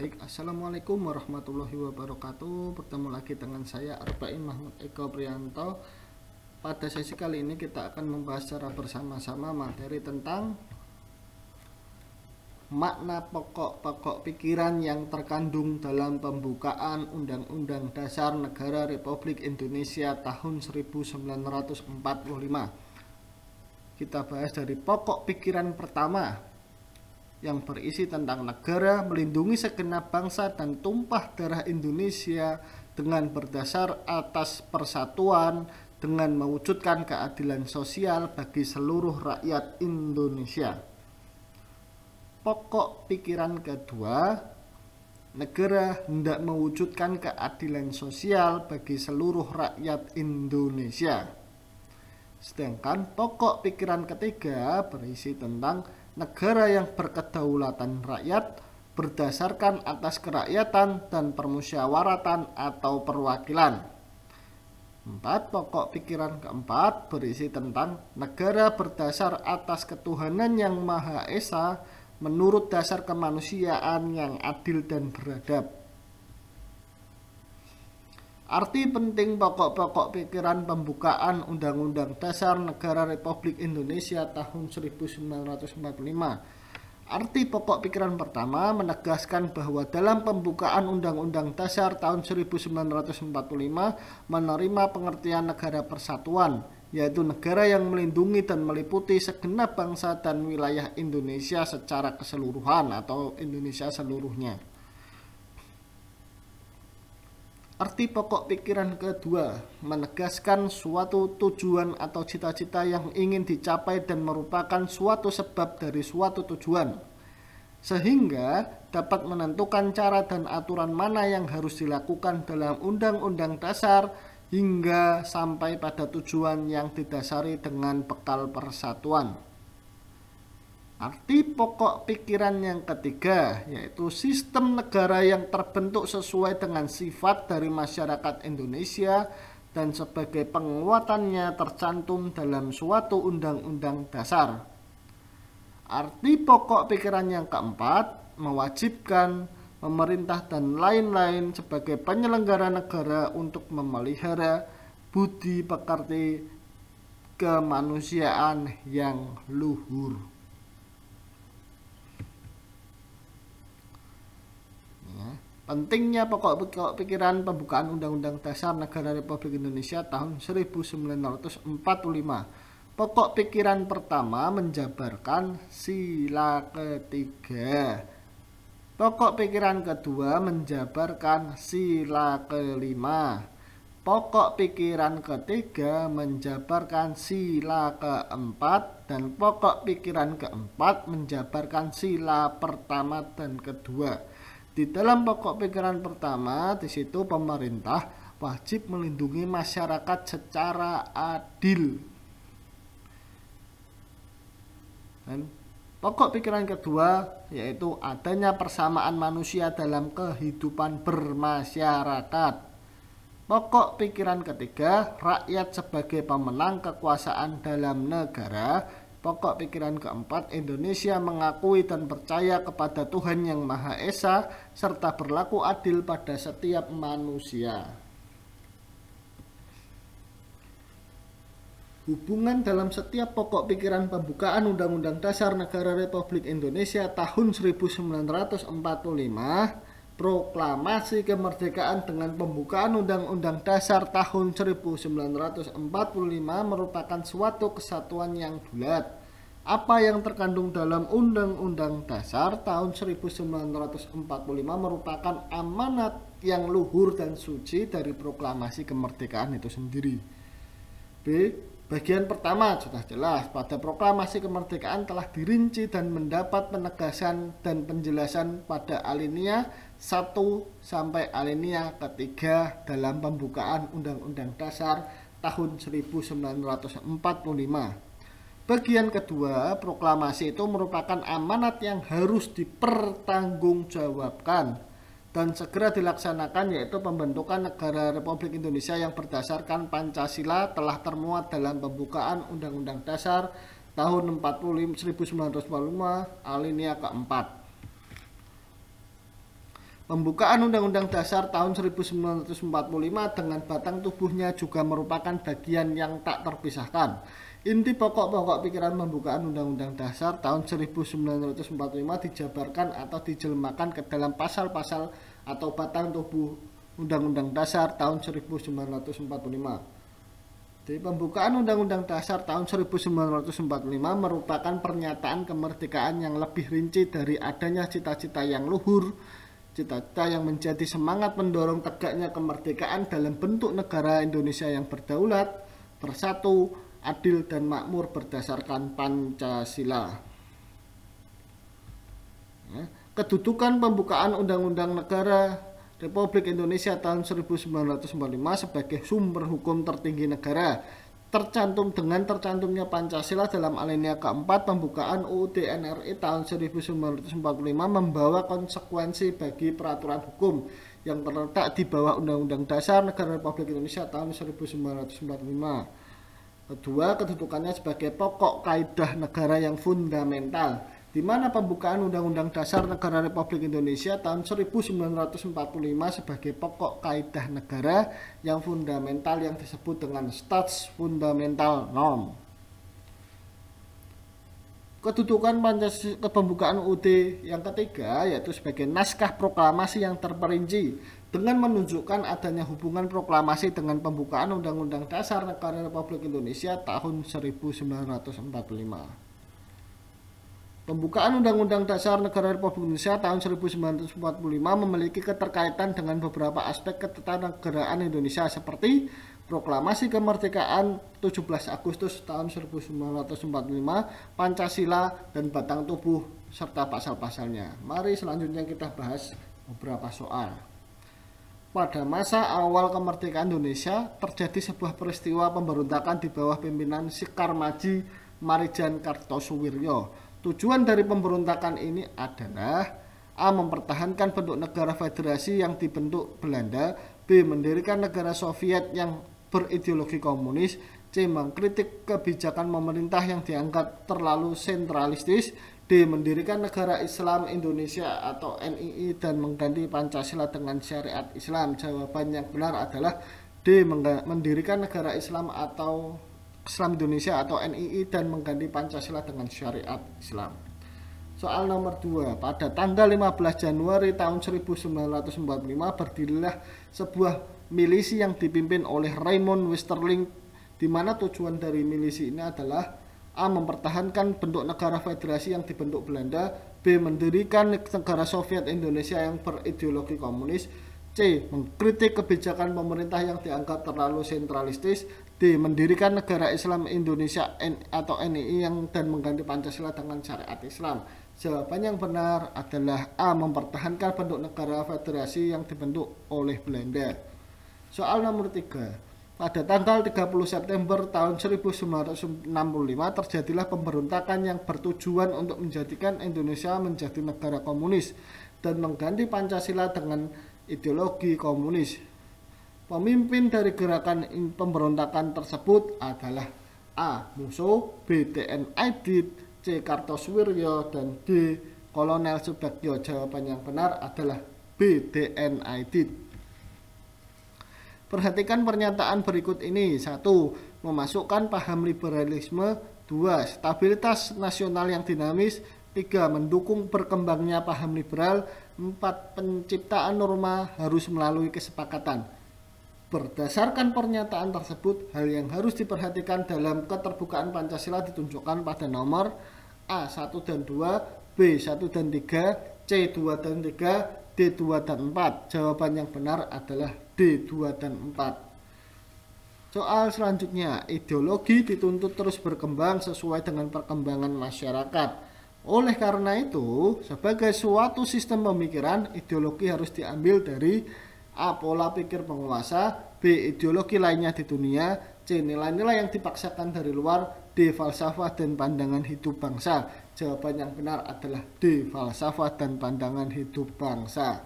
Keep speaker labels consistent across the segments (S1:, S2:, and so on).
S1: Baik, Assalamualaikum warahmatullahi wabarakatuh Bertemu lagi dengan saya Arbain Mahmud Eko Prianto Pada sesi kali ini kita akan membahas secara bersama-sama materi tentang Makna pokok-pokok pikiran yang terkandung dalam pembukaan Undang-Undang Dasar Negara Republik Indonesia tahun 1945 Kita bahas dari pokok pikiran pertama yang berisi tentang negara melindungi segenap bangsa dan tumpah darah Indonesia dengan berdasar atas persatuan dengan mewujudkan keadilan sosial bagi seluruh rakyat Indonesia. Pokok pikiran kedua, negara hendak mewujudkan keadilan sosial bagi seluruh rakyat Indonesia. Sedangkan pokok pikiran ketiga berisi tentang negara yang berkedaulatan rakyat berdasarkan atas kerakyatan dan permusyawaratan atau perwakilan. Empat pokok pikiran keempat berisi tentang negara berdasar atas ketuhanan yang Maha Esa menurut dasar kemanusiaan yang adil dan beradab. Arti penting pokok-pokok pikiran pembukaan Undang-Undang Dasar Negara Republik Indonesia tahun 1945. Arti pokok pikiran pertama menegaskan bahwa dalam pembukaan Undang-Undang Dasar tahun 1945 menerima pengertian negara persatuan, yaitu negara yang melindungi dan meliputi segenap bangsa dan wilayah Indonesia secara keseluruhan atau Indonesia seluruhnya. Arti pokok pikiran kedua menegaskan suatu tujuan atau cita-cita yang ingin dicapai dan merupakan suatu sebab dari suatu tujuan, sehingga dapat menentukan cara dan aturan mana yang harus dilakukan dalam undang-undang dasar hingga sampai pada tujuan yang didasari dengan bekal persatuan. Arti pokok pikiran yang ketiga yaitu sistem negara yang terbentuk sesuai dengan sifat dari masyarakat Indonesia dan sebagai penguatannya tercantum dalam suatu undang-undang dasar. Arti pokok pikiran yang keempat mewajibkan pemerintah dan lain-lain sebagai penyelenggara negara untuk memelihara budi pekerti kemanusiaan yang luhur. Pentingnya pokok pikiran pembukaan Undang-Undang Dasar Negara Republik Indonesia tahun 1945. Pokok pikiran pertama menjabarkan sila ketiga. Pokok pikiran kedua menjabarkan sila kelima. Pokok pikiran ketiga menjabarkan sila keempat dan pokok pikiran keempat menjabarkan sila pertama dan kedua. Di dalam pokok pikiran pertama, di situ pemerintah wajib melindungi masyarakat secara adil. Dan pokok pikiran kedua yaitu adanya persamaan manusia dalam kehidupan bermasyarakat. Pokok pikiran ketiga, rakyat sebagai pemenang kekuasaan dalam negara Pokok pikiran keempat, Indonesia mengakui dan percaya kepada Tuhan Yang Maha Esa serta berlaku adil pada setiap manusia. Hubungan dalam setiap pokok pikiran pembukaan Undang-Undang Dasar Negara Republik Indonesia tahun 1945 proklamasi kemerdekaan dengan pembukaan Undang-Undang Dasar tahun 1945 merupakan suatu kesatuan yang bulat. Apa yang terkandung dalam Undang-Undang Dasar tahun 1945 merupakan amanat yang luhur dan suci dari proklamasi kemerdekaan itu sendiri. B Bagian pertama sudah jelas pada proklamasi kemerdekaan telah dirinci dan mendapat penegasan dan penjelasan pada alinea 1 sampai alinea ketiga dalam pembukaan Undang-Undang Dasar tahun 1945. Bagian kedua, proklamasi itu merupakan amanat yang harus dipertanggungjawabkan dan segera dilaksanakan yaitu pembentukan negara Republik Indonesia yang berdasarkan Pancasila telah termuat dalam pembukaan Undang-Undang Dasar tahun 45, 1945 alinea keempat. Pembukaan Undang-Undang Dasar tahun 1945 dengan batang tubuhnya juga merupakan bagian yang tak terpisahkan Inti pokok-pokok pikiran pembukaan Undang-Undang Dasar tahun 1945 dijabarkan atau dijelmakan ke dalam pasal-pasal atau batang tubuh Undang-Undang Dasar tahun 1945. Jadi pembukaan Undang-Undang Dasar tahun 1945 merupakan pernyataan kemerdekaan yang lebih rinci dari adanya cita-cita yang luhur, cita-cita yang menjadi semangat mendorong tegaknya kemerdekaan dalam bentuk negara Indonesia yang berdaulat, bersatu, adil dan makmur berdasarkan Pancasila. Ya, kedudukan pembukaan Undang-Undang Negara Republik Indonesia tahun 1945 sebagai sumber hukum tertinggi negara tercantum dengan tercantumnya Pancasila dalam alinea keempat pembukaan UUD NRI tahun 1945 membawa konsekuensi bagi peraturan hukum yang terletak di bawah Undang-Undang Dasar Negara Republik Indonesia tahun 1945. Kedua, kedudukannya sebagai pokok kaidah negara yang fundamental, di mana pembukaan Undang-Undang Dasar Negara Republik Indonesia tahun 1945 sebagai pokok kaidah negara yang fundamental yang disebut dengan Stats Fundamental Norm. Kedudukan Pancasila pembukaan UD yang ketiga yaitu sebagai naskah proklamasi yang terperinci dengan menunjukkan adanya hubungan proklamasi dengan pembukaan Undang-Undang Dasar Negara Republik Indonesia tahun 1945. Pembukaan Undang-Undang Dasar Negara Republik Indonesia tahun 1945 memiliki keterkaitan dengan beberapa aspek ketatanegaraan Indonesia seperti Proklamasi Kemerdekaan 17 Agustus tahun 1945, Pancasila, dan Batang Tubuh, serta pasal-pasalnya. Mari selanjutnya kita bahas beberapa soal pada masa awal kemerdekaan Indonesia terjadi sebuah peristiwa pemberontakan di bawah pimpinan Sikarmaji Marijan Kartosuwiryo. Tujuan dari pemberontakan ini adalah A. mempertahankan bentuk negara federasi yang dibentuk Belanda B. mendirikan negara Soviet yang berideologi komunis C. mengkritik kebijakan pemerintah yang dianggap terlalu sentralistis D. Mendirikan negara Islam Indonesia atau NII dan mengganti Pancasila dengan syariat Islam. Jawaban yang benar adalah D. Mendirikan negara Islam atau Islam Indonesia atau NII dan mengganti Pancasila dengan syariat Islam. Soal nomor 2, pada tanggal 15 Januari tahun 1945 berdirilah sebuah milisi yang dipimpin oleh Raymond Westerling di mana tujuan dari milisi ini adalah A. Mempertahankan bentuk negara federasi yang dibentuk Belanda B. Mendirikan negara Soviet Indonesia yang berideologi komunis C. Mengkritik kebijakan pemerintah yang dianggap terlalu sentralistis D. Mendirikan negara Islam Indonesia N, atau NII yang dan mengganti Pancasila dengan syariat Islam Jawaban yang benar adalah A. Mempertahankan bentuk negara federasi yang dibentuk oleh Belanda Soal nomor tiga. Pada tanggal 30 September tahun 1965 terjadilah pemberontakan yang bertujuan untuk menjadikan Indonesia menjadi negara komunis dan mengganti Pancasila dengan ideologi komunis. Pemimpin dari gerakan pemberontakan tersebut adalah A. Muso, B. TN Aidit, C. Kartosuwiryo, dan D. Kolonel Subagyo. Jawaban yang benar adalah B. TN Aidit. Perhatikan pernyataan berikut ini. satu Memasukkan paham liberalisme. dua Stabilitas nasional yang dinamis. tiga Mendukung berkembangnya paham liberal. empat Penciptaan norma harus melalui kesepakatan. Berdasarkan pernyataan tersebut, hal yang harus diperhatikan dalam keterbukaan Pancasila ditunjukkan pada nomor A1 dan 2, B1 dan 3, C2 dan 3, D2 dan 4. Jawaban yang benar adalah D2 dan 4 soal selanjutnya ideologi dituntut terus berkembang sesuai dengan perkembangan masyarakat oleh karena itu sebagai suatu sistem pemikiran ideologi harus diambil dari A. Pola pikir penguasa B. Ideologi lainnya di dunia C. Nilai-nilai yang dipaksakan dari luar D. Falsafah dan pandangan hidup bangsa Jawaban yang benar adalah D. Falsafah dan pandangan hidup bangsa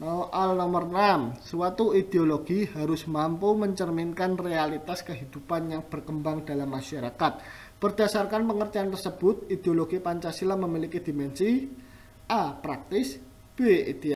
S1: Al nomor 6, suatu ideologi harus mampu mencerminkan realitas kehidupan yang berkembang dalam masyarakat. Berdasarkan pengertian tersebut, ideologi Pancasila memiliki dimensi A. Praktis B. Ideal